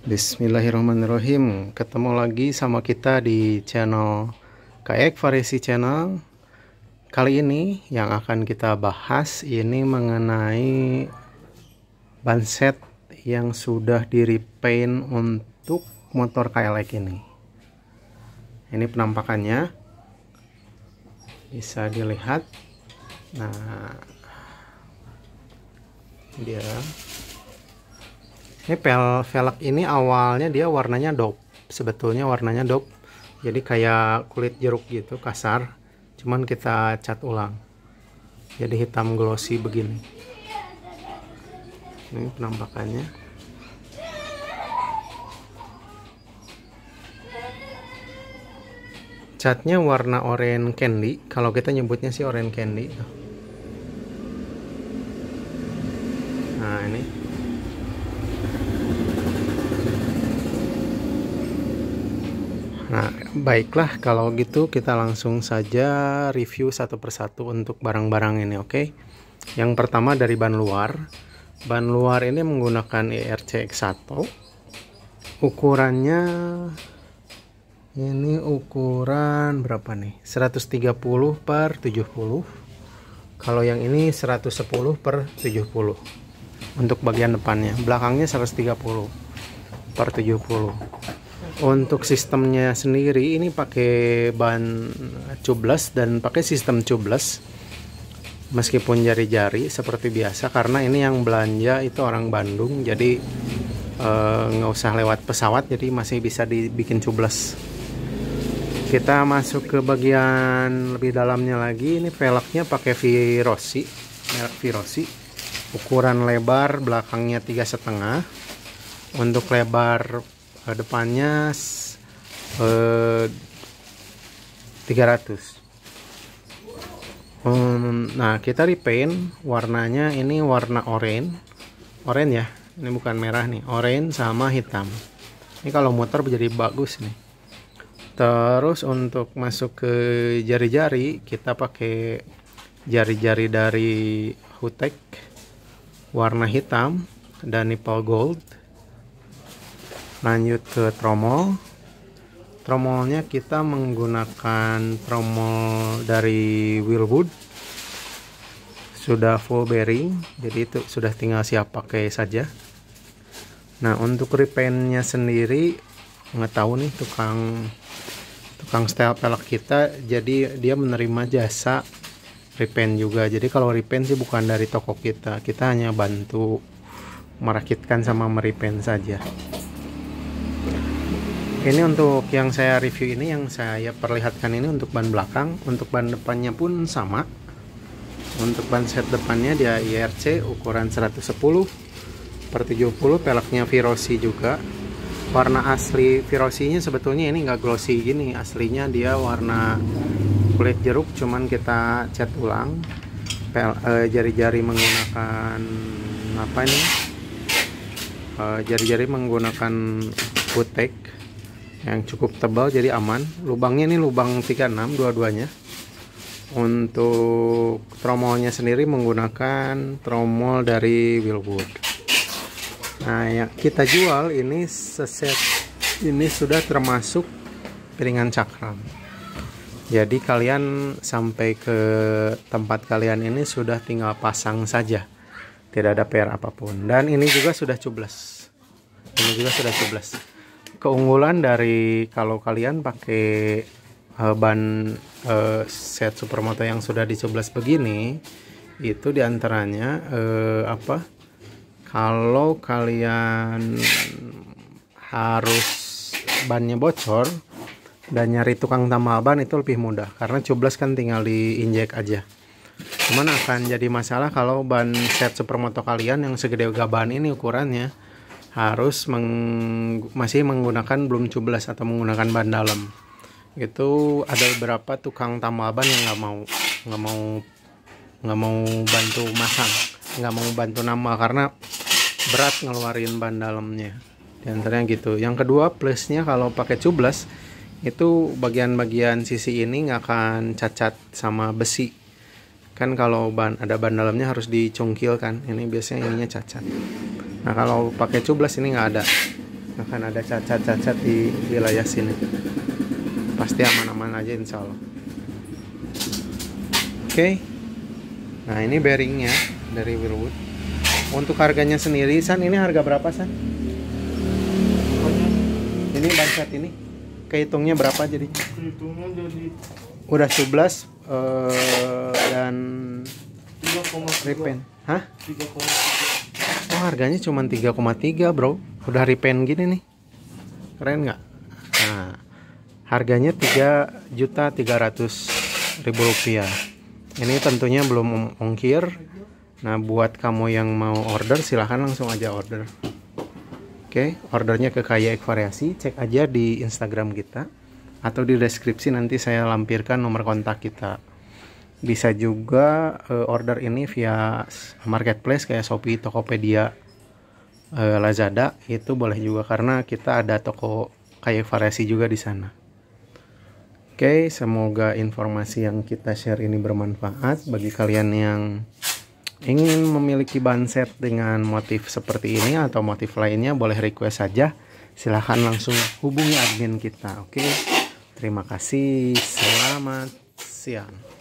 Bismillahirrahmanirrahim Ketemu lagi sama kita di channel Kayak Variasi Channel Kali ini yang akan kita bahas ini mengenai set yang sudah di repaint untuk motor KLX ini Ini penampakannya Bisa dilihat Nah Dia ini pel velg ini awalnya dia warnanya dop sebetulnya warnanya dop jadi kayak kulit jeruk gitu kasar cuman kita cat ulang jadi hitam glossy begini ini penampakannya catnya warna orange candy kalau kita nyebutnya sih orange candy nah ini Baiklah, kalau gitu kita langsung saja review satu persatu untuk barang-barang ini, oke? Okay? Yang pertama dari ban luar. Ban luar ini menggunakan ERCX1. Ukurannya ini ukuran berapa nih? 130 per 70. Kalau yang ini 110 per 70. Untuk bagian depannya. Belakangnya 130 per 70 untuk sistemnya sendiri ini pakai ban cubeless dan pakai sistem cubeless meskipun jari-jari seperti biasa karena ini yang belanja itu orang Bandung jadi eh, nggak e, usah lewat pesawat jadi masih bisa dibikin cubeless kita masuk ke bagian lebih dalamnya lagi ini velgnya pakai Virosi merek Virosi ukuran lebar belakangnya tiga setengah untuk lebar uh, depannya uh, eh, 300 um, nah kita repaint warnanya ini warna orange, orange ya ini bukan merah nih orange sama hitam ini kalau muter menjadi bagus nih terus untuk masuk ke jari-jari kita pakai jari-jari dari Hutek warna hitam dan nipple gold lanjut ke tromol tromolnya kita menggunakan tromol dari Wilwood sudah full bearing jadi itu sudah tinggal siap pakai saja nah untuk repaintnya sendiri nggak tahu nih tukang tukang style pelek kita jadi dia menerima jasa repaint juga jadi kalau repaint sih bukan dari toko kita kita hanya bantu merakitkan sama meripen saja ini untuk yang saya review ini yang saya perlihatkan ini untuk ban belakang untuk ban depannya pun sama untuk ban set depannya dia IRC ukuran 110 per 70 peleknya Virosi juga warna asli Virosinya sebetulnya ini nggak glossy gini aslinya dia warna kulit jeruk cuman kita cat ulang eh, jari-jari menggunakan apa ini eh, jari-jari menggunakan putek yang cukup tebal jadi aman lubangnya ini lubang 36 dua-duanya untuk tromolnya sendiri menggunakan tromol dari Wilwood. nah yang kita jual ini seset ini sudah termasuk piringan cakram jadi kalian sampai ke tempat kalian ini sudah tinggal pasang saja tidak ada PR apapun dan ini juga sudah cublas ini juga sudah cublas keunggulan dari kalau kalian pakai uh, ban uh, set supermoto yang sudah di sebelas begini itu diantaranya uh, apa kalau kalian harus bannya bocor dan nyari tukang tambal ban itu lebih mudah karena coblos kan tinggal diinjek aja cuman akan jadi masalah kalau ban set supermoto kalian yang segede gaban ini ukurannya harus meng, masih menggunakan belum cublas atau menggunakan ban dalam itu ada beberapa tukang tambal ban yang nggak mau nggak mau nggak mau bantu masang nggak mau bantu nama karena berat ngeluarin ban dalamnya dan ternyata gitu yang kedua plusnya kalau pakai cublas itu bagian-bagian sisi ini nggak akan cacat sama besi kan kalau ban ada ban dalamnya harus dicungkil kan ini biasanya ininya cacat nah kalau pakai cublas ini nggak ada akan ada cacat-cacat di wilayah sini pasti aman-aman aja insya Allah oke okay. nah ini bearingnya dari Wilwood. untuk harganya sendiri San ini harga berapa San? ini ban banset ini kehitungnya berapa jadi? kehitungnya jadi udah 11 uh, eh, dan 3,3 hah? Oh harganya cuma 3,3 bro Udah repaint gini nih Keren gak? Nah, harganya 3 juta 300 ribu rupiah Ini tentunya belum ongkir Nah buat kamu yang mau order silahkan langsung aja order Oke ordernya ke Kaya Ek Variasi Cek aja di Instagram kita Atau di deskripsi nanti saya lampirkan nomor kontak kita bisa juga uh, order ini via marketplace kayak Shopee, Tokopedia, uh, Lazada itu boleh juga karena kita ada toko kayak variasi juga di sana. Oke, okay, semoga informasi yang kita share ini bermanfaat bagi kalian yang ingin memiliki banset dengan motif seperti ini atau motif lainnya boleh request saja. Silahkan langsung hubungi admin kita. Oke, okay? terima kasih. Selamat siang.